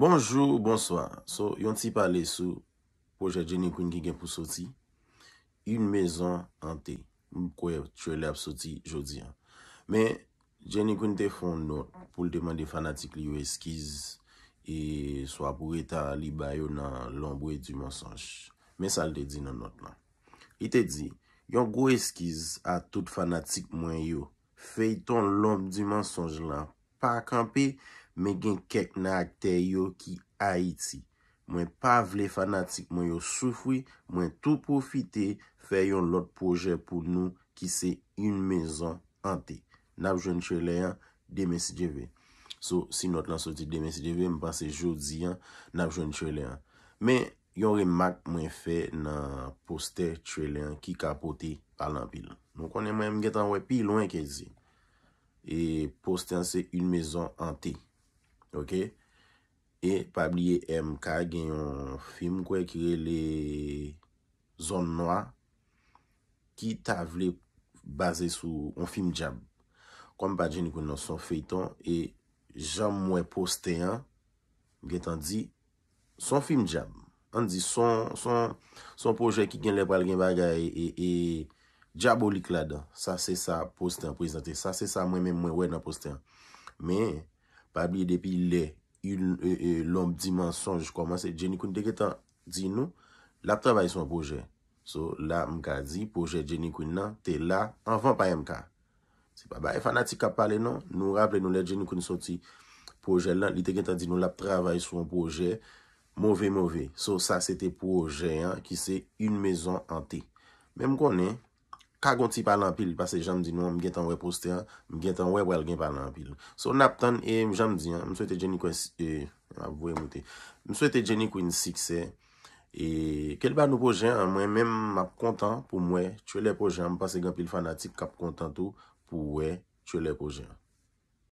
Bonjou, bonsoir. So, yon ti pale sou, poche Jenny Quinn ki gen pou soti, yon mezon an te. Mkwe, chwe le ap soti jodi an. Men, Jenny Quinn te fon not pou l demande fanatik li yo eskiz e swa pou etta li bayo nan lombo e di mensonj. Men sa l te di nan not lan. I te di, yon go eskiz a tout fanatik mwen yo, fey ton lombo di mensonj lan, pa akampe, Mwen gen kek nan akte yo ki Haiti. Mwen pa vle fanatik, mwen yo soufwi, mwen tou profite fe yon lot proje pou nou ki se yon mezon ante. Nabjoun Treléan, Demesidjeve. So, si not nan soti Demesidjeve, mwen panse jodi an, Nabjoun Treléan. Men, yon remak mwen fe nan poste Treléan ki kapote alampil. Mwen konen mwen mgetan wè pi lwen kezi. E poste anse yon mezon ante. E pabliye MK gen yon film kwe kire le zon noa ki tavle baze sou yon film djab. Kwa mi pa djeni konon son feyton e jan mwen poste yon gen tan di son film djab. An di son proje ki gen le pal gen bagay e, e djabolik la dan. Sa se sa poste yon prezente. Sa se sa mwen mwen mwen wè nan poste yon. Me... Pa biye depi le, euh, euh, lomp di mensonj koman se jenikoun deketan di nou, lap travay sou an pouje. So la mka di, pouje jenikoun nan, te la, anvan pa yon mka. Se pa ba, e fanatik ka pale nan, nou raple nou le jenikoun sou ti pouje lan, li deketan di nou lap travay sou an pouje, mowé mowé. So sa se te pouje an, ki se yon mezon an te. Mem konen... Ka gonti palan pil, pase janm di nou, mwen gen tan wè poste an, mwen gen tan wè wèl gen palan pil. So nap tan, e mwen janm di an, mwen souwete jeni kwen, a vwe e mwote, mwen souwete jeni kwen sikse, e kel ban nou pojen an, mwen men map kontan pou mwen, chwe lè pojen an, mwen pase janm pil fanatik kap kontan tou, pou wè, chwe lè pojen an.